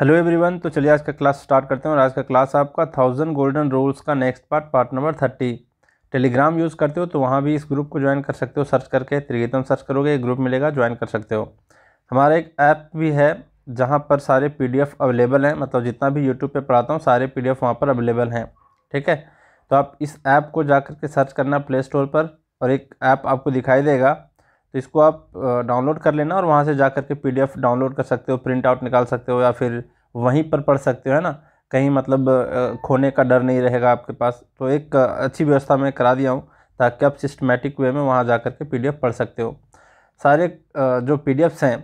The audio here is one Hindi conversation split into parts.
हेलो एवरीवन तो चलिए आज का क्लास स्टार्ट करते हैं और आज का क्लास आपका थाउजेंड गोल्डन रूल्स का next part part number thirty Telegram use करते हो तो वहाँ भी इस ग्रुप को ज्वाइन कर सकते हो सर्च करके त्रिगेतम सर्च करोगे एक ग्रुप मिलेगा ज्वाइन कर सकते हो हमारा एक ऐप भी है जहाँ पर सारे पी अवेलेबल हैं मतलब जितना भी यूट्यूब पर पढ़ाता हूँ सारे पी डी वहाँ पर अवेलेबल हैं ठीक है तो आप इस ऐप को जा के सर्च करना प्ले स्टोर पर और एक ऐप आपको दिखाई देगा तो इसको आप डाउनलोड कर लेना और वहाँ से जा कर के पी डाउनलोड कर सकते हो प्रिंट आउट निकाल सकते हो या फिर वहीं पर पढ़ सकते हो है ना कहीं मतलब खोने का डर नहीं रहेगा आपके पास तो एक अच्छी व्यवस्था मैं करा दिया हूँ ताकि आप सिस्टमेटिक वे में वहाँ जा कर के पी पढ़ सकते हो सारे जो पी हैं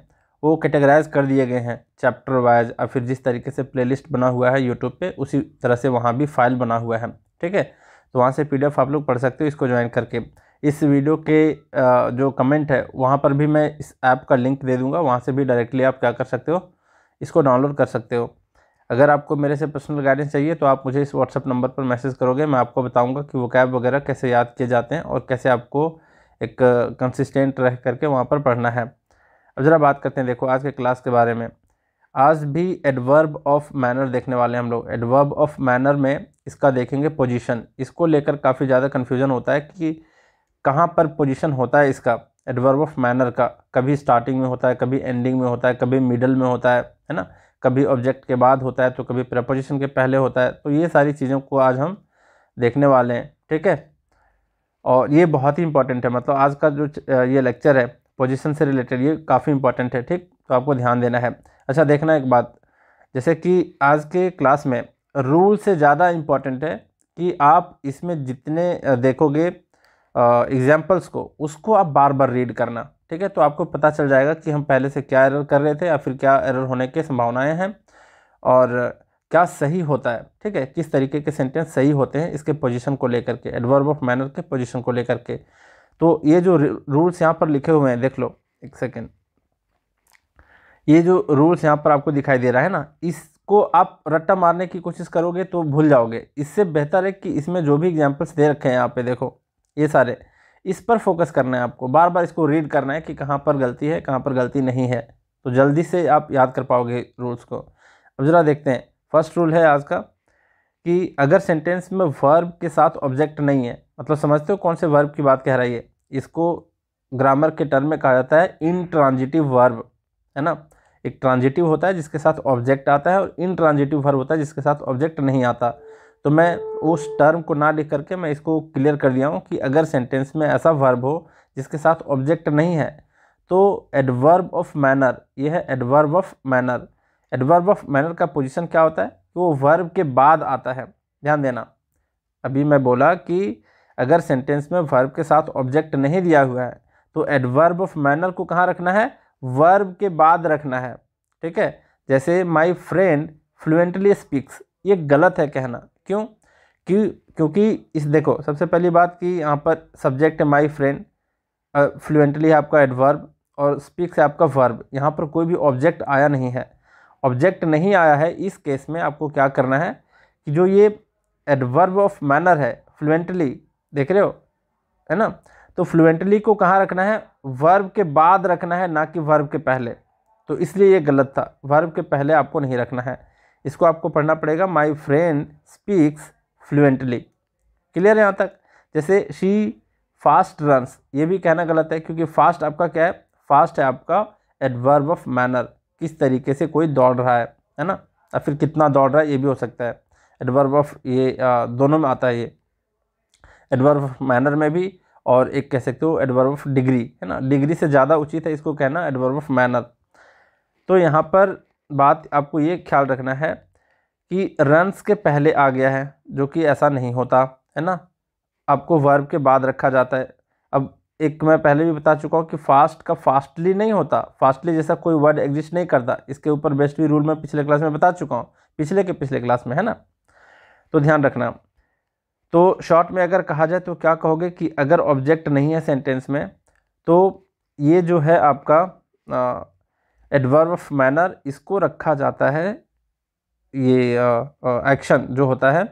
वो कैटेगराइज कर दिए गए हैं चैप्टर वाइज या फिर जिस तरीके से प्लेलिस्ट बना हुआ है यूट्यूब पे उसी तरह से वहाँ भी फाइल बना हुआ है ठीक है तो वहाँ से पीडीएफ आप लोग पढ़ सकते हो इसको ज्वाइन करके इस वीडियो के जो कमेंट है वहाँ पर भी मैं इस ऐप का लिंक दे दूँगा वहाँ से भी डायरेक्टली आप क्या कर सकते हो इसको डाउनलोड कर सकते हो अगर आपको मेरे से पर्सनल गाइडेंस चाहिए तो आप मुझे इस व्हाट्सअप नंबर पर मैसेज करोगे मैं आपको बताऊँगा कि वो कैब वगैरह कैसे याद किए जाते हैं और कैसे आपको एक कंसिस्टेंट रह करके वहाँ पर पढ़ना है अब ज़रा बात करते हैं देखो आज के क्लास के बारे में आज भी एडवर्ब ऑफ मैनर देखने वाले हैं हम लोग एडवर्ब ऑफ मैनर में इसका देखेंगे पोजीशन इसको लेकर काफ़ी ज़्यादा कन्फ्यूज़न होता है कि कहाँ पर पोजीशन होता है इसका एडवर्ब ऑफ मैनर का कभी स्टार्टिंग में होता है कभी एंडिंग में होता है कभी मिडल में होता है है ना कभी ऑब्जेक्ट के बाद होता है तो कभी प्रपोजिशन के पहले होता है तो ये सारी चीज़ों को आज हम देखने वाले हैं ठीक है और ये बहुत ही इंपॉर्टेंट है मतलब आज का जो ये लेक्चर है पोजिशन से रिलेटेड ये काफ़ी इंपॉर्टेंट है ठीक तो आपको ध्यान देना है अच्छा देखना एक बात जैसे कि आज के क्लास में रूल से ज़्यादा इम्पॉर्टेंट है कि आप इसमें जितने देखोगे एग्जाम्पल्स को उसको आप बार बार रीड करना ठीक है तो आपको पता चल जाएगा कि हम पहले से क्या एरर कर रहे थे या फिर क्या एरर होने के संभावनाएं हैं और क्या सही होता है ठीक है किस तरीके के सेंटेंस सही होते हैं इसके पोजीशन को लेकर के एडवर्ब ऑफ मैनर के पोजीशन को लेकर के तो ये जो रूल्स यहाँ पर लिखे हुए हैं देख लो एक सेकेंड ये जो रूल्स यहाँ पर आपको दिखाई दे रहा है ना इसको आप रट्टा मारने की कोशिश करोगे तो भूल जाओगे इससे बेहतर है कि इसमें जो भी एग्जाम्पल्स दे रखे हैं यहाँ पर देखो ये सारे इस पर फोकस करना है आपको बार बार इसको रीड करना है कि कहाँ पर गलती है कहाँ पर गलती नहीं है तो जल्दी से आप याद कर पाओगे रूल्स को अब ज़रा देखते हैं फर्स्ट रूल है आज का कि अगर सेंटेंस में वर्ब के साथ ऑब्जेक्ट नहीं है मतलब समझते हो कौन से वर्ब की बात कह रही है इसको ग्रामर के टर्म में कहा जाता है इनट्रांजिटिव वर्ब है ना एक ट्रांजिटिव होता है जिसके साथ ऑब्जेक्ट आता है और इनट्रांजिटिव वर्ब होता है जिसके साथ ऑब्जेक्ट नहीं आता तो मैं उस टर्म को ना लिख करके मैं इसको क्लियर कर दिया हूँ कि अगर सेंटेंस में ऐसा वर्ब हो जिसके साथ ऑब्जेक्ट नहीं है तो एडवर्ब ऑफ मैनर यह है adverb of manner adverb of manner का पोजीशन क्या होता है कि वो वर्ब के बाद आता है ध्यान देना अभी मैं बोला कि अगर सेंटेंस में वर्ब के साथ ऑब्जेक्ट नहीं दिया हुआ है तो एडवर्ब ऑफ मैनर को कहाँ रखना है वर्ब के बाद रखना है ठीक है जैसे माई फ्रेंड फ्लुएंटली स्पीक्स ये गलत है कहना क्यों क्यों क्योंकि इस देखो सबसे पहली बात कि यहाँ पर सब्जेक्ट है माई फ्रेंड फ्लुएंटली आपका एडवर्ब और स्पीक्स है आपका वर्ब यहाँ पर कोई भी ऑब्जेक्ट आया नहीं है ऑब्जेक्ट नहीं आया है इस केस में आपको क्या करना है कि जो ये एडवर्ब ऑफ मैनर है फ्लुएंटली देख रहे हो है ना तो फ्लुएंटली को कहाँ रखना है वर्ब के बाद रखना है ना कि वर्ब के पहले तो इसलिए ये गलत था वर्ब के पहले आपको नहीं रखना है इसको आपको पढ़ना पड़ेगा my friend speaks fluently clear यहाँ तक जैसे शी फास्ट रन्स ये भी कहना गलत है क्योंकि फास्ट आपका क्या है फास्ट है आपका एडवर्ब ऑफ मैनर किस तरीके से कोई दौड़ रहा है है ना या फिर कितना दौड़ रहा है ये भी हो सकता है एडवर्ब ऑफ ये आ, दोनों में आता है ये एडवर्ब ऑफ मैनर में भी और एक कह सकते हो एडवर्ब ऑफ डिग्री है ना डिग्री से ज़्यादा उचित है इसको कहना एडवर्ब ऑफ मैनर तो यहाँ पर बात आपको ये ख्याल रखना है कि रन्स के पहले आ गया है जो कि ऐसा नहीं होता है ना आपको वर्ब के बाद रखा जाता है अब एक मैं पहले भी बता चुका हूँ कि फास्ट का फास्टली नहीं होता फास्टली जैसा कोई वर्ड एग्जिस्ट नहीं करता इसके ऊपर बेस्ट भी रूल मैं पिछले क्लास में बता चुका हूँ पिछले के पिछले क्लास में है ना तो ध्यान रखना तो शॉर्ट में अगर कहा जाए तो क्या कहोगे कि अगर ऑब्जेक्ट नहीं है सेंटेंस में तो ये जो है आपका आ, एडवर्ब ऑफ मैनर इसको रखा जाता है ये एक्शन जो होता है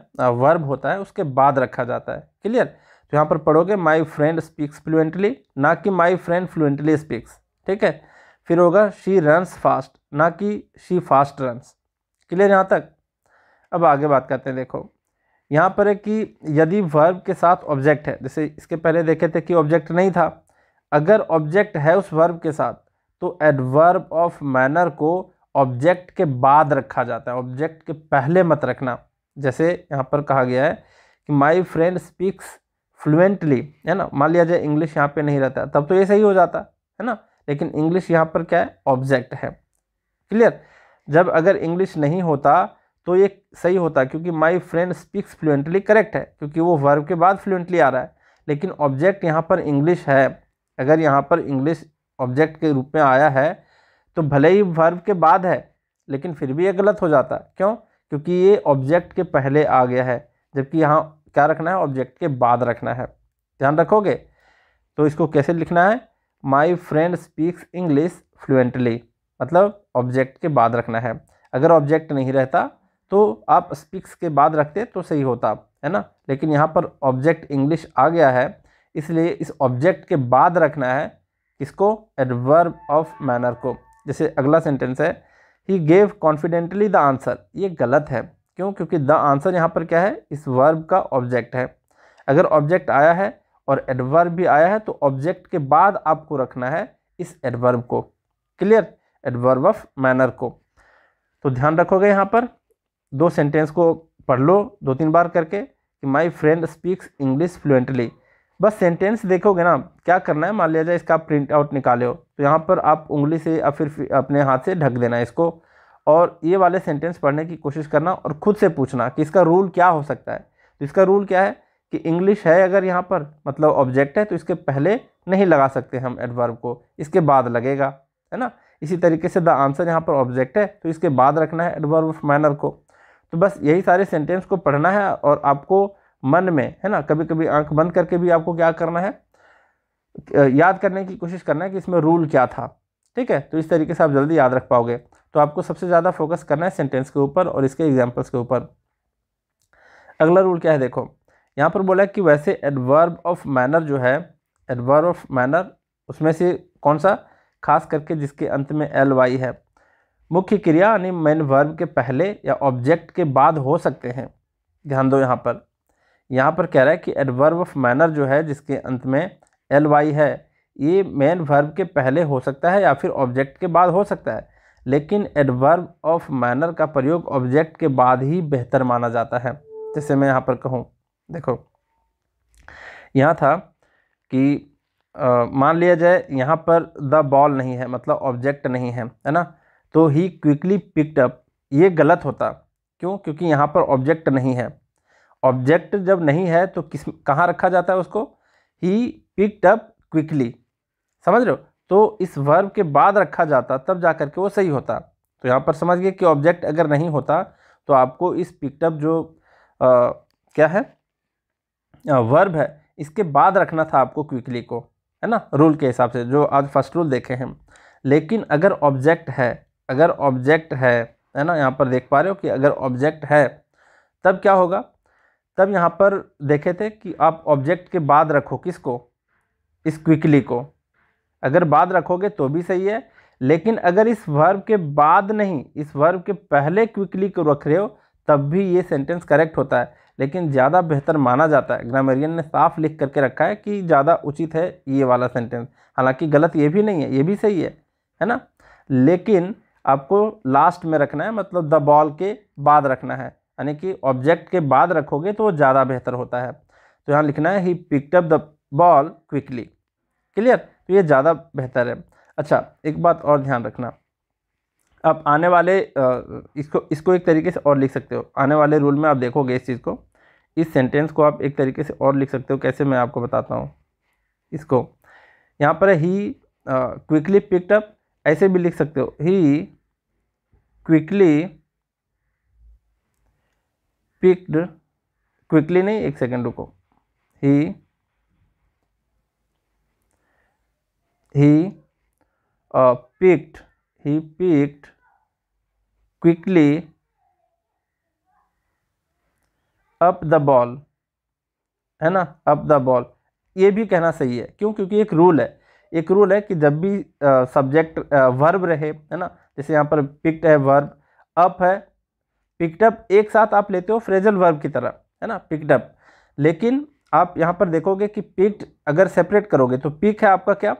वर्ब होता है उसके बाद रखा जाता है क्लियर तो यहाँ पर पढ़ोगे माई फ्रेंड स्पीक्स फ्लुएंटली ना कि माई फ्रेंड फ्लुएंटली स्पीक्स ठीक है फिर होगा शी रन्स फास्ट ना कि शी फास्ट रन्स क्लियर यहाँ तक अब आगे बात करते हैं देखो यहाँ पर है कि यदि वर्ब के साथ ऑब्जेक्ट है जैसे इसके पहले देखे थे कि ऑब्जेक्ट नहीं था अगर ऑब्जेक्ट है उस वर्ब के साथ तो एडवर्ब ऑफ मैनर को ऑब्जेक्ट के बाद रखा जाता है ऑब्जेक्ट के पहले मत रखना जैसे यहाँ पर कहा गया है कि माई फ्रेंड स्पीक्स फ्लुएंटली है ना मान लिया जाए इंग्लिश यहाँ पे नहीं रहता तब तो ये सही हो जाता है ना लेकिन इंग्लिश यहाँ पर क्या है ऑब्जेक्ट है क्लियर जब अगर इंग्लिश नहीं होता तो ये सही होता क्योंकि my friend speaks fluently correct है क्योंकि वो वर्ब के बाद फ्लुएंटली आ रहा है लेकिन ऑब्जेक्ट यहाँ पर इंग्लिश है अगर यहाँ पर इंग्लिश ऑब्जेक्ट के रूप में आया है तो भले ही वर्ब के बाद है लेकिन फिर भी ये गलत हो जाता क्यों क्योंकि ये ऑब्जेक्ट के पहले आ गया है जबकि यहाँ क्या रखना है ऑब्जेक्ट के बाद रखना है ध्यान रखोगे तो इसको कैसे लिखना है my friend speaks English fluently मतलब ऑब्जेक्ट के बाद रखना है अगर ऑब्जेक्ट नहीं रहता तो आप स्पीक्स के बाद रखते तो सही होता है ना लेकिन यहाँ पर ऑब्जेक्ट इंग्लिश आ गया है इसलिए इस ऑब्जेक्ट के बाद रखना है किसको एडवर्ब ऑफ मैनर को जैसे अगला सेंटेंस है he gave confidently the answer ये गलत है क्यों क्योंकि द आंसर यहाँ पर क्या है इस वर्ब का ऑब्जेक्ट है अगर ऑब्जेक्ट आया है और एडवर्ब भी आया है तो ऑब्जेक्ट के बाद आपको रखना है इस एडवर्ब को क्लियर एडवर्ब ऑफ मैनर को तो ध्यान रखोगे यहाँ पर दो सेंटेंस को पढ़ लो दो तीन बार करके कि my friend speaks English fluently बस सेंटेंस देखोगे ना क्या करना है मान लिया जाए इसका प्रिंट आउट निकाले हो तो यहाँ पर आप उंगली से या फिर अपने हाथ से ढक देना इसको और ये वाले सेंटेंस पढ़ने की कोशिश करना और ख़ुद से पूछना कि इसका रूल क्या हो सकता है तो इसका रूल क्या है कि इंग्लिश है अगर यहाँ पर मतलब ऑब्जेक्ट है तो इसके पहले नहीं लगा सकते हम एडवर्ब को इसके बाद लगेगा है ना इसी तरीके से द आंसर यहाँ पर ऑब्जेक्ट है तो इसके बाद रखना है एडवर्ब ऑफ मैनर को तो बस यही सारे सेंटेंस को पढ़ना है और आपको मन में है ना कभी कभी आंख बंद करके भी आपको क्या करना है याद करने की कोशिश करना है कि इसमें रूल क्या था ठीक है तो इस तरीके से आप जल्दी याद रख पाओगे तो आपको सबसे ज़्यादा फोकस करना है सेंटेंस के ऊपर और इसके एग्जाम्पल्स के ऊपर अगला रूल क्या है देखो यहाँ पर बोला है कि वैसे एडवर्ब ऑफ मैनर जो है एडवर्ब ऑफ मैनर उसमें से कौन सा खास करके जिसके अंत में एल वाई है मुख्य क्रिया यानी मेन वर्ब के पहले या ऑब्जेक्ट के बाद हो सकते हैं ध्यान दो यहाँ पर यहाँ पर कह रहा है कि एडवर्ब ऑफ मैनर जो है जिसके अंत में एल वाई है ये मेन वर्ब के पहले हो सकता है या फिर ऑब्जेक्ट के बाद हो सकता है लेकिन एडवर्ब ऑफ मैनर का प्रयोग ऑब्जेक्ट के बाद ही बेहतर माना जाता है जैसे मैं यहाँ पर कहूँ देखो यहाँ था कि आ, मान लिया जाए यहाँ पर द बॉल नहीं है मतलब ऑब्जेक्ट नहीं है है ना तो ही क्विकली पिक्ड अप ये गलत होता क्यों क्योंकि यहाँ पर ऑब्जेक्ट नहीं है ऑब्जेक्ट जब नहीं है तो किस कहाँ रखा जाता है उसको ही पिक्ड अप क्विकली समझ रहे हो तो इस वर्ब के बाद रखा जाता तब जा करके वो सही होता तो यहाँ पर समझ गए कि ऑब्जेक्ट अगर नहीं होता तो आपको इस पिकटअप जो आ, क्या है आ, वर्ब है इसके बाद रखना था आपको क्विकली को है ना रूल के हिसाब से जो आज फर्स्ट रूल देखे हैं लेकिन अगर ऑब्जेक्ट है अगर ऑब्जेक्ट है है ना यहाँ पर देख पा रहे हो कि अगर ऑब्जेक्ट है तब क्या होगा तब यहाँ पर देखे थे कि आप ऑब्जेक्ट के बाद रखो किसको इस क्विकली को अगर बाद रखोगे तो भी सही है लेकिन अगर इस वर्ब के बाद नहीं इस वर्ब के पहले क्विकली को रख रहे हो तब भी ये सेंटेंस करेक्ट होता है लेकिन ज़्यादा बेहतर माना जाता है ग्रामेरियन ने साफ लिख करके रखा है कि ज़्यादा उचित है ये वाला सेंटेंस हालांकि गलत ये भी नहीं है ये भी सही है है ना लेकिन आपको लास्ट में रखना है मतलब द बॉल के बाद रखना है यानी कि ऑब्जेक्ट के बाद रखोगे तो वो ज़्यादा बेहतर होता है तो यहाँ लिखना है he picked up the ball quickly clear तो ये ज़्यादा बेहतर है अच्छा एक बात और ध्यान रखना आप आने वाले इसको इसको एक तरीके से और लिख सकते हो आने वाले रूल में आप देखोगे इस चीज़ को इस सेंटेंस को आप एक तरीके से और लिख सकते हो कैसे मैं आपको बताता हूँ इसको यहाँ पर ही क्विकली पिकटअप ऐसे भी लिख सकते हो ही क्विकली पिक्ड क्विकली नहीं एक सेकेंड रुको he he picked he picked quickly up the ball है ना अप द बॉल ये भी कहना सही है क्यों क्योंकि एक रूल है एक रूल है कि जब भी सब्जेक्ट uh, वर्ब uh, रहे है ना जैसे यहाँ पर पिक्ड है वर्ब अप है पिकडअप एक साथ आप लेते हो फ्रेजल वर्ब की तरह है ना पिकडअप लेकिन आप यहाँ पर देखोगे कि पिक्ड अगर सेपरेट करोगे तो पिक है आपका क्या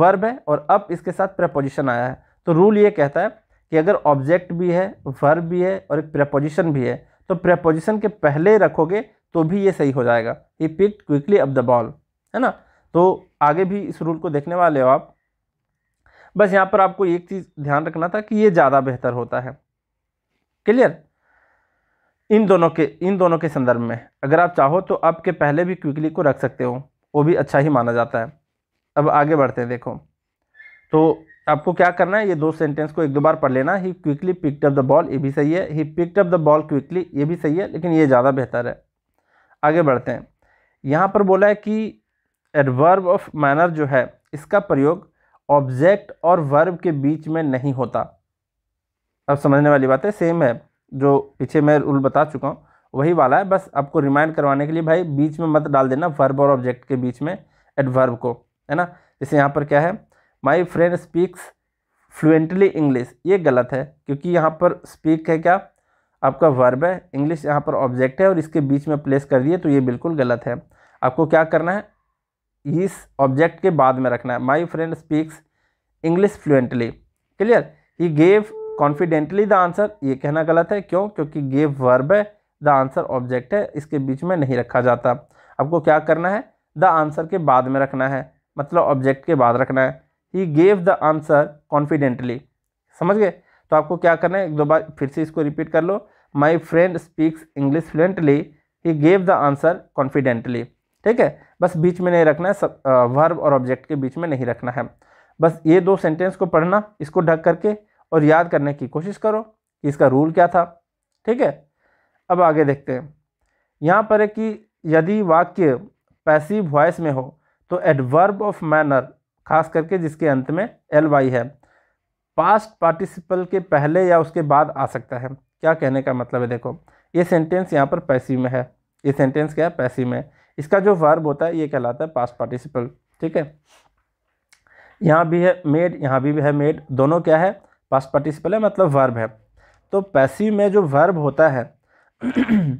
वर्ब है और अप इसके साथ प्रपोजिशन आया है तो रूल ये कहता है कि अगर ऑब्जेक्ट भी है वर्ब भी है और एक प्रपोजिशन भी है तो प्रपोजिशन के पहले रखोगे तो भी ये सही हो जाएगा कि picked quickly up the ball है ना तो आगे भी इस रूल को देखने वाले हो आप बस यहाँ पर आपको एक चीज़ ध्यान रखना था कि ये ज़्यादा बेहतर होता है क्लियर इन दोनों के इन दोनों के संदर्भ में अगर आप चाहो तो आपके पहले भी क्विकली को रख सकते हो वो भी अच्छा ही माना जाता है अब आगे बढ़ते हैं देखो तो आपको क्या करना है ये दो सेंटेंस को एक दो बार पढ़ लेना he quickly picked up the ball ये भी सही है he picked up the ball quickly ये भी सही है लेकिन ये ज़्यादा बेहतर है आगे बढ़ते हैं यहाँ पर बोला है कि एडवर्ब ऑफ मैनर जो है इसका प्रयोग ऑब्जेक्ट और वर्ब के बीच में नहीं होता अब समझने वाली बात है सेम है जो पीछे मैं रूल बता चुका हूँ वही वाला है बस आपको रिमाइंड करवाने के लिए भाई बीच में मत डाल देना वर्ब और ऑब्जेक्ट के बीच में एडवर्ब को है ना जैसे यहाँ पर क्या है my friend speaks fluently English ये गलत है क्योंकि यहाँ पर स्पीक है क्या आपका वर्ब है इंग्लिश यहाँ पर ऑब्जेक्ट है और इसके बीच में प्लेस कर दिए तो ये बिल्कुल गलत है आपको क्या करना है इस ऑब्जेक्ट के बाद में रखना है my friend speaks English fluently clear he gave confidently the answer ये कहना गलत है क्यों क्योंकि गेव वर्ब है द आंसर ऑब्जेक्ट है इसके बीच में नहीं रखा जाता आपको क्या करना है द आंसर के बाद में रखना है मतलब ऑब्जेक्ट के बाद रखना है he gave the answer confidently समझ गए तो आपको क्या करना है एक दो बार फिर से इसको रिपीट कर लो my friend speaks English fluently he gave the answer confidently ठीक है बस बीच में नहीं रखना है सब वर्ब और ऑब्जेक्ट के बीच में नहीं रखना है बस ये दो सेंटेंस को पढ़ना इसको ढक करके और याद करने की कोशिश करो कि इसका रूल क्या था ठीक है अब आगे देखते हैं यहाँ पर है कि यदि वाक्य पैसिव वॉइस में हो तो एडवर्ब ऑफ मैनर खास करके जिसके अंत में एल वाई है पास्ट पार्टिसिपल के पहले या उसके बाद आ सकता है क्या कहने का मतलब है देखो ये सेंटेंस यहाँ पर पैसिव में है ये सेंटेंस क्या है पैसिव में इसका जो वर्ब होता है ये कहलाता है पास्ट पार्टिसिपल ठीक है यहाँ भी है मेड यहाँ भी है मेड दोनों क्या है पास्ट पार्टिसिपल है मतलब वर्ब है तो पैसिव में जो वर्ब होता है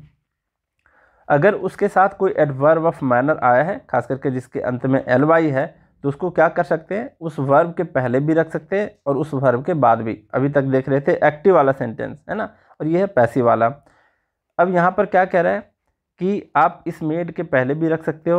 अगर उसके साथ कोई एडवर्ब ऑफ मैनर आया है खास करके जिसके अंत में एल वाई है तो उसको क्या कर सकते हैं उस वर्ब के पहले भी रख सकते हैं और उस वर्ब के बाद भी अभी तक देख रहे थे एक्टिव वाला सेंटेंस है ना और ये है पैसिव वाला अब यहाँ पर क्या कह रहा है कि आप इस मेड के पहले भी रख सकते हो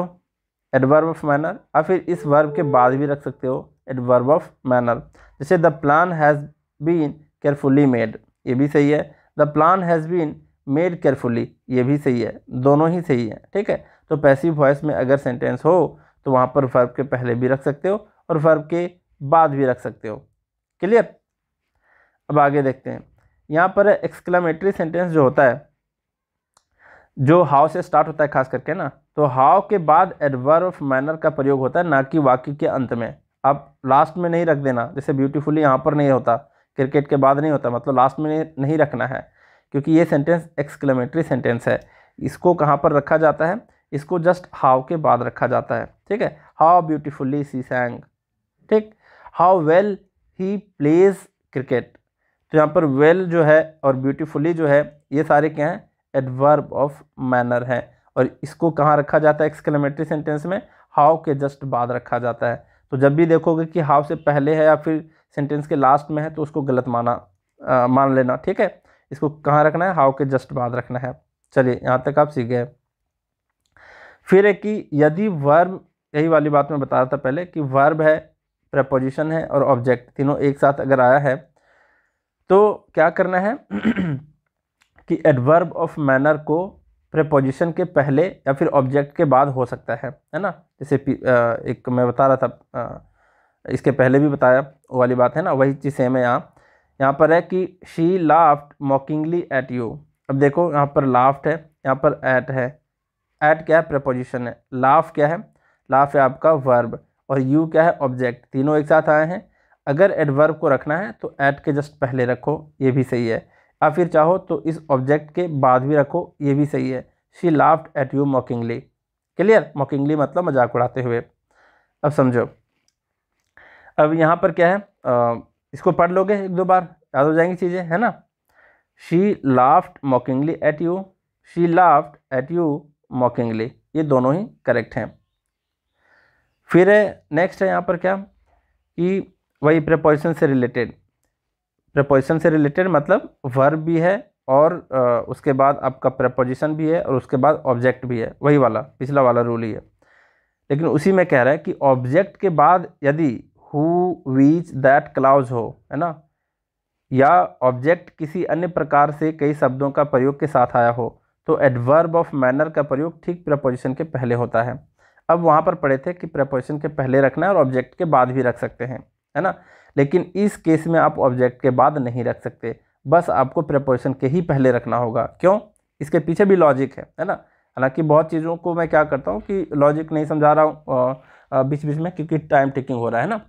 एडवर्ब ऑफ मैनर या फिर इस वर्ब के बाद भी रख सकते हो एडवर्ब ऑफ मैनर जैसे the plan has been carefully made ये भी सही है the plan has been made carefully ये भी सही है दोनों ही सही है ठीक है तो पैसिव वॉइस में अगर सेंटेंस हो तो वहाँ पर फर्ब के पहले भी रख सकते हो और फर्ब के बाद भी रख सकते हो क्लियर अब आगे देखते हैं यहाँ पर एक्सक्लामेटरी सेंटेंस जो होता है जो हाउ से स्टार्ट होता है खास करके ना तो हाउ के बाद एडवर ऑफ मैनर का प्रयोग होता है ना कि वाक्य के अंत में आप लास्ट में नहीं रख देना जैसे ब्यूटीफुली यहाँ पर नहीं होता क्रिकेट के बाद नहीं होता मतलब लास्ट में नहीं रखना है क्योंकि ये सेंटेंस एक्सक्लेमेटरी सेंटेंस है इसको कहाँ पर रखा जाता है इसको जस्ट हाउ के बाद रखा जाता है ठीक है हाउ ब्यूटिफुल्ली सी सैंग ठीक how well he plays cricket तो यहाँ पर वेल well जो है और ब्यूटिफुली जो है ये सारे क्या हैं एडवर्ब ऑफ मैनर हैं और इसको कहाँ रखा जाता है एक्सक्लेमेटरी सेंटेंस में हाउ के जस्ट बाद रखा जाता है तो जब भी देखोगे कि हाउ से पहले है या फिर सेंटेंस के लास्ट में है तो उसको गलत माना आ, मान लेना ठीक है इसको कहाँ रखना है हाउ के जस्ट बाद रखना है चलिए यहाँ तक आप सीख गए फिर है कि यदि वर्ब यही वाली बात मैं बता रहा था पहले कि वर्ब है प्रपोजिशन है और ऑब्जेक्ट तीनों एक साथ अगर आया है तो क्या करना है कि एडवर्ब ऑफ मैनर को प्रपोजिशन के पहले या फिर ऑब्जेक्ट के बाद हो सकता है है ना जैसे एक मैं बता रहा था इसके पहले भी बताया वो वाली बात है ना वही चीज़ सेम है यहाँ यहाँ पर है कि she laughed mockingly at you अब देखो यहाँ पर लाफ्ट है यहाँ पर एट है एट क्या है प्रपोजिशन है लाफ क्या है लाफ है आपका वर्ब और यू क्या है ऑब्जेक्ट तीनों एक साथ आए हैं अगर एडवर्ब को रखना है तो एट के जस्ट पहले रखो ये भी सही है या फिर चाहो तो इस ऑब्जेक्ट के बाद भी रखो ये भी सही है she laughed at you mockingly clear mockingly मतलब मजाक उड़ाते हुए अब समझो अब यहाँ पर क्या है आ, इसको पढ़ लोगे एक दो बार याद हो जाएंगी चीज़ें है ना she laughed mockingly at you she laughed at you mockingly ये दोनों ही करेक्ट हैं फिर नेक्स्ट है यहाँ पर क्या कि वही प्रपोजिशन से रिलेटेड प्रपोजिशन से रिलेटेड मतलब वर्ब भी है और उसके बाद आपका प्रपोजिशन भी है और उसके बाद ऑब्जेक्ट भी है वही वाला पिछला वाला रूल ही है लेकिन उसी में कह रहा है कि ऑब्जेक्ट के बाद यदि हु वीच दैट क्लाउज हो है ना या ऑब्जेक्ट किसी अन्य प्रकार से कई शब्दों का प्रयोग के साथ आया हो तो एडवर्ब ऑफ मैनर का प्रयोग ठीक प्रपोजिशन के पहले होता है अब वहाँ पर पढ़े थे कि प्रपोजिशन के पहले रखना है और ऑब्जेक्ट के बाद भी रख सकते हैं है ना लेकिन इस केस में आप ऑब्जेक्ट के बाद नहीं रख सकते बस आपको प्रपोजिशन के ही पहले रखना होगा क्यों इसके पीछे भी लॉजिक है है ना हालांकि बहुत चीज़ों को मैं क्या करता हूँ कि लॉजिक नहीं समझा रहा हूँ बीच बीच में क्योंकि टाइम टेकिंग हो रहा है ना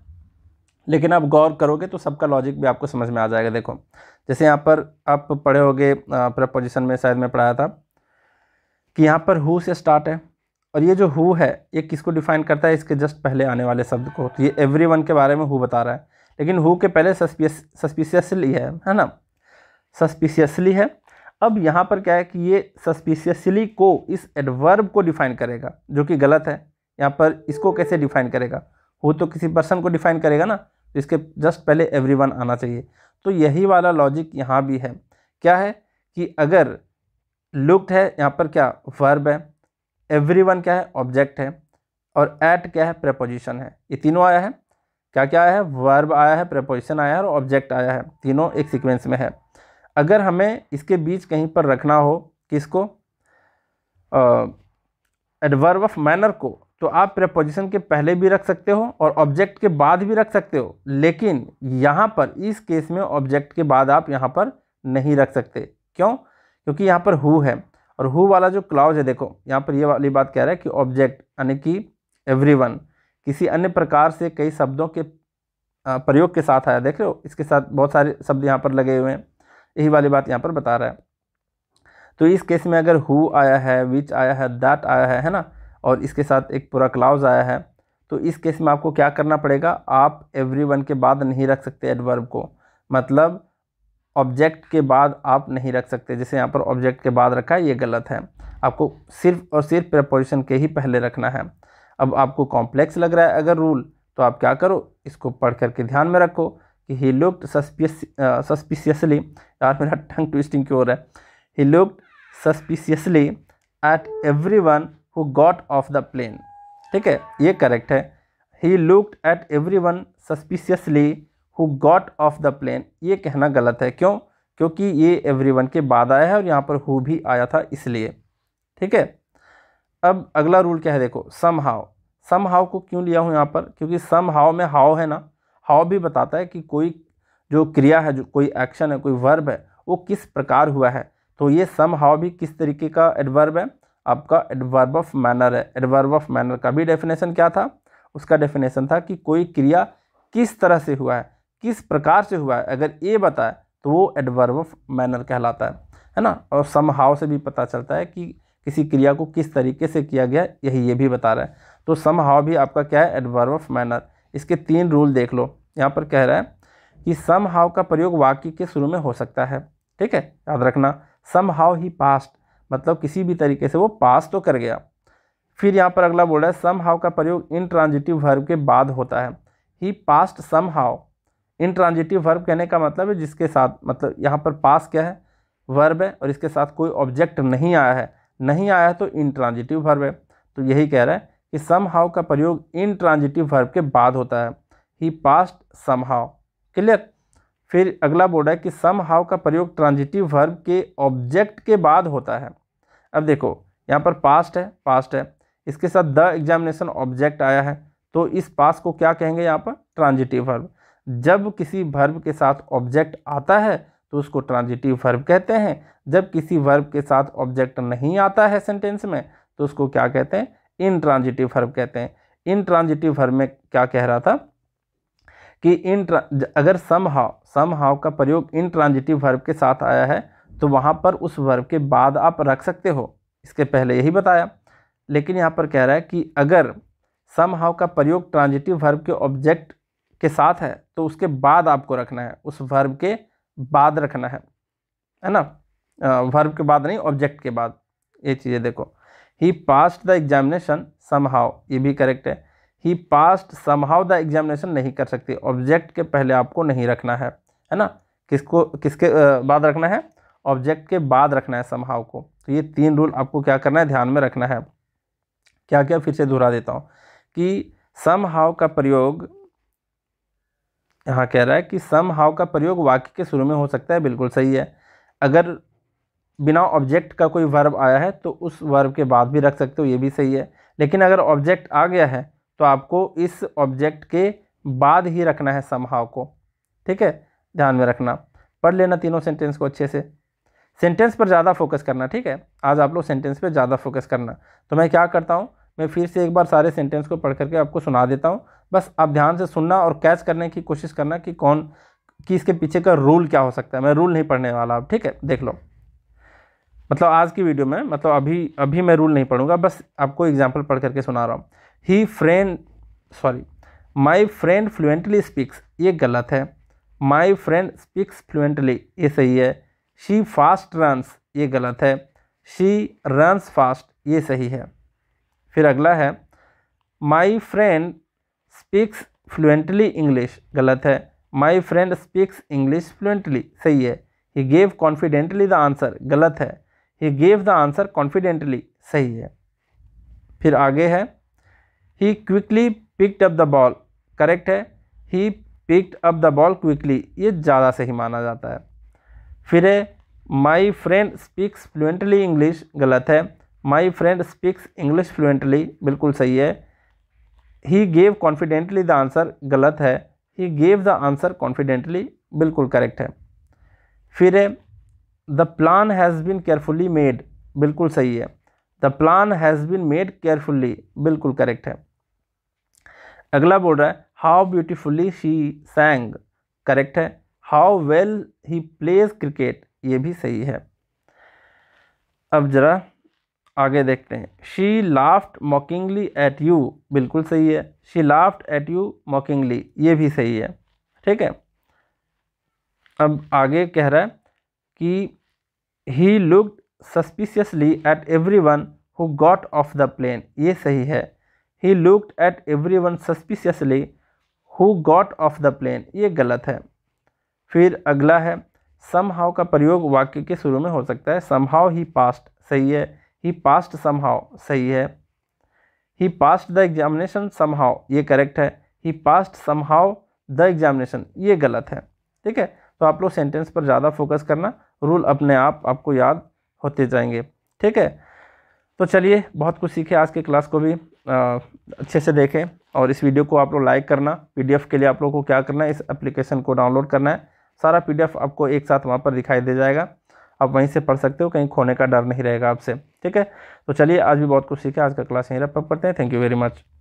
लेकिन आप गौर करोगे तो सबका लॉजिक भी आपको समझ में आ जाएगा देखो जैसे यहाँ पर आप पढ़े होगे प्रपोजिशन में शायद मैं पढ़ाया था कि यहाँ पर हु से स्टार्ट है और ये जो हु है ये किसको डिफाइन करता है इसके जस्ट पहले आने वाले शब्द को तो ये एवरी वन के बारे में हु बता रहा है लेकिन हु के पहले सस्पियस सस्पिशियसली है है ना सस्पिशियसली है अब यहाँ पर क्या है कि ये सस्पिशियसली को इस एडवर्ब को डिफाइन करेगा जो कि गलत है यहाँ पर इसको कैसे डिफाइन करेगा हु तो किसी पर्सन को डिफाइन करेगा ना इसके जस्ट पहले एवरीवन आना चाहिए तो यही वाला लॉजिक यहाँ भी है क्या है कि अगर लुक्ड है यहाँ पर क्या वर्ब है एवरीवन क्या है ऑब्जेक्ट है और एट क्या है प्रपोजिशन है ये तीनों आया है क्या क्या आया है वर्ब आया है प्रपोजिशन आया है और ऑब्जेक्ट आया है तीनों एक सीक्वेंस में है अगर हमें इसके बीच कहीं पर रखना हो किसको एडवर्ब ऑफ मैनर को तो आप प्रपोजिशन के पहले भी रख सकते हो और ऑब्जेक्ट के बाद भी रख सकते हो लेकिन यहाँ पर इस केस में ऑब्जेक्ट के बाद आप यहाँ पर नहीं रख सकते क्यों क्योंकि यहाँ पर हु है और हु वाला जो क्लाउज है देखो यहाँ पर ये वाली बात कह रहा है कि ऑब्जेक्ट यानी कि एवरीवन किसी अन्य प्रकार से कई शब्दों के प्रयोग के साथ आया देख रहे हो इसके साथ बहुत सारे शब्द यहाँ पर लगे हुए हैं यही वाली बात यहाँ पर बता रहा है तो इस केस में अगर हु आया है विच आया है दैट आया है है ना और इसके साथ एक पूरा क्लाउज आया है तो इस केस में आपको क्या करना पड़ेगा आप एवरी वन के बाद नहीं रख सकते एडवर्ब को मतलब ऑब्जेक्ट के बाद आप नहीं रख सकते जैसे यहाँ पर ऑब्जेक्ट के बाद रखा है ये गलत है आपको सिर्फ और सिर्फ प्रपोजिशन के ही पहले रखना है अब आपको कॉम्प्लेक्स लग रहा है अगर रूल तो आप क्या करो इसको पढ़ करके ध्यान में रखो कि ही लुक्ड सस्पिशियसली यार मेरा टंग ट्विस्टिंग क्यों हो रहा है he looked suspiciously at everyone who got off the plane ठीक है ये करेक्ट है he looked at everyone suspiciously who got off the plane ये कहना गलत है क्यों क्योंकि ये एवरी वन के बाद आया है और यहाँ पर हु भी आया था इसलिए ठीक है अब अगला रूल क्या है देखो सम हाव सम हाव को क्यों लिया हूँ यहाँ पर क्योंकि सम हाव में हाव है ना हाव भी बताता है कि कोई जो क्रिया है जो कोई एक्शन है कोई वर्ब है वो किस प्रकार हुआ है तो ये सम हाव भी किस तरीके का एडवर्ब है आपका एडवर्ब ऑफ मैनर है एडवर्ब ऑफ मैनर का भी डेफिनेशन क्या था उसका डेफिनेशन था कि कोई क्रिया किस तरह से हुआ है किस प्रकार से हुआ है अगर ये बताए तो वो एडवर्ब ऑफ मैनर कहलाता है है ना और समहाव से भी पता चलता है कि किसी क्रिया को किस तरीके से किया गया यही ये भी बता रहा है तो सम हाव भी आपका क्या है एडवर्ब ऑफ मैनर इसके तीन रूल देख लो यहाँ पर कह रहा है कि सम का प्रयोग वाक्य के शुरू में हो सकता है ठीक है याद रखना सम ही पास्ट मतलब किसी भी तरीके से वो पास तो कर गया फिर यहाँ पर अगला बोल रहा है सम हाव का प्रयोग इन ट्रांजिटिव वर्ब के बाद होता है he passed somehow intransitive verb कहने का मतलब है जिसके साथ मतलब यहाँ पर पास क्या है वर्ब है और इसके साथ कोई ऑब्जेक्ट नहीं आया है नहीं आया तो ट्रांजिटिव वर्ब है तो यही कह रहा है कि सम हाव का प्रयोग इन ट्रांजिटिव वर्ब के बाद होता है he passed some how clear फिर अगला बोर्ड है कि सम हाव का प्रयोग ट्रांजिटिव वर्ब के ऑब्जेक्ट के बाद होता है अब देखो यहाँ पर पास्ट है पास्ट है इसके साथ द एग्जामिनेशन ऑब्जेक्ट आया है तो इस पास को क्या कहेंगे यहाँ पर ट्रांजिटिव वर्ब जब किसी वर्ब के साथ ऑब्जेक्ट आता है तो उसको ट्रांजिटिव वर्ब कहते हैं जब किसी वर्ब के साथ ऑब्जेक्ट नहीं आता है सेंटेंस में तो उसको क्या कहते हैं इन ट्रांजिटिव वर्ब कहते हैं इन ट्रांजिटिव वर्ब में क्या कह रहा था कि इन अगर सम हाव सम हाव का प्रयोग इन ट्रांजिटिव वर्ब के साथ आया है तो वहाँ पर उस वर्ब के बाद आप रख सकते हो इसके पहले यही बताया लेकिन यहाँ पर कह रहा है कि अगर सम हाव का प्रयोग ट्रांजिटिव वर्ब के ऑब्जेक्ट के साथ है तो उसके बाद आपको रखना है उस वर्ब के बाद रखना है है ना वर्ब के बाद नहीं ऑब्जेक्ट के बाद ये चीज़ें देखो he passed the examination somehow ये भी करेक्ट है he passed somehow the examination नहीं कर सकते ऑब्जेक्ट के पहले आपको नहीं रखना है है ना किसको किसके बाद रखना है ऑब्जेक्ट के बाद रखना है समहाव को तो ये तीन रूल आपको क्या करना है ध्यान में रखना है क्या क्या फिर से दोहरा देता हूँ कि सम हाव का प्रयोग यहाँ कह रहा है कि सम हाव का प्रयोग वाक्य के शुरू में हो सकता है बिल्कुल सही है अगर बिना ऑब्जेक्ट का कोई वर्ब आया है तो उस वर्ब के बाद भी रख सकते हो ये भी सही है लेकिन अगर ऑब्जेक्ट आ गया है तो आपको इस ऑब्जेक्ट के बाद ही रखना है समहाव को ठीक है ध्यान में रखना पढ़ लेना तीनों सेंटेंस को अच्छे से सेंटेंस पर ज़्यादा फोकस करना ठीक है आज आप लोग सेंटेंस पर ज़्यादा फोकस करना तो मैं क्या करता हूँ मैं फिर से एक बार सारे सेंटेंस को पढ़ करके आपको सुना देता हूँ बस आप ध्यान से सुनना और कैच करने की कोशिश करना कि कौन कि इसके पीछे का रूल क्या हो सकता है मैं रूल नहीं पढ़ने वाला अब ठीक है देख लो मतलब आज की वीडियो में मतलब अभी अभी मैं रूल नहीं पढ़ूंगा बस आपको एग्जाम्पल पढ़ करके सुना रहा हूँ he friend sorry my friend fluently speaks ये गलत है माई फ्रेंड स्पीक्स फ्लुएंटली ये सही है शी फास्ट रनस ये गलत है शी रनस फास्ट ये सही है फिर अगला है my friend speaks fluently English गलत है my friend speaks English fluently सही है he gave confidently the answer गलत है he gave the answer confidently सही है फिर आगे है he quickly picked up the ball correct है he picked up the ball quickly ये ज़्यादा सही माना जाता है फिर है my friend speaks fluently English गलत है my friend speaks English fluently बिल्कुल सही है he gave confidently the answer गलत है he gave the answer confidently बिल्कुल करेक्ट है फिर है the plan has been carefully made बिल्कुल सही है the plan has been made carefully बिल्कुल करेक्ट है अगला बोल रहा है how beautifully she sang correct है how well he plays cricket ये भी सही है अब ज़रा आगे देखते हैं she laughed mockingly at you बिल्कुल सही है she laughed at you mockingly ये भी सही है ठीक है अब आगे कह रहा है कि he looked suspiciously at everyone who got off the plane ये सही है he looked at everyone suspiciously who got off the plane ये गलत है फिर अगला है सम हाउ का प्रयोग वाक्य के शुरू में हो सकता है सम हाउ ही पास्ट सही है ही पास्ट सम हाउ सही है he passed the examination somehow ये करेक्ट है he passed somehow the examination ये गलत है ठीक है तो आप लोग सेंटेंस पर ज़्यादा फोकस करना रूल अपने आप आपको याद होते जाएंगे ठीक है तो चलिए बहुत कुछ सीखे आज के क्लास को भी अच्छे से देखें और इस वीडियो को आप लोग लाइक करना पीडीएफ के लिए आप लोग को क्या करना है इस एप्लीकेशन को डाउनलोड करना है सारा पीडीएफ आपको एक साथ वहाँ पर दिखाई दे जाएगा आप वहीं से पढ़ सकते हो कहीं खोने का डर नहीं रहेगा आपसे ठीक है तो चलिए आज भी बहुत कुछ सीखा आज का क्लास यहीं रेपअप पढ़ते हैं थैंक यू वेरी मच